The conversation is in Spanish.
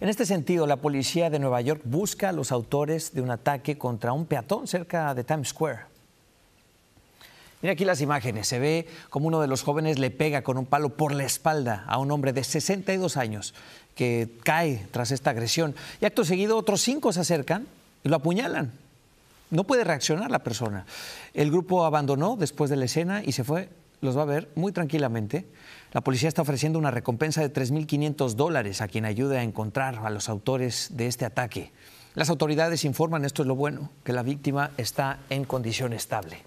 En este sentido, la policía de Nueva York busca a los autores de un ataque contra un peatón cerca de Times Square. Mira aquí las imágenes. Se ve como uno de los jóvenes le pega con un palo por la espalda a un hombre de 62 años que cae tras esta agresión. Y acto seguido otros cinco se acercan y lo apuñalan. No puede reaccionar la persona. El grupo abandonó después de la escena y se fue los va a ver muy tranquilamente. La policía está ofreciendo una recompensa de 3.500 dólares a quien ayude a encontrar a los autores de este ataque. Las autoridades informan, esto es lo bueno, que la víctima está en condición estable.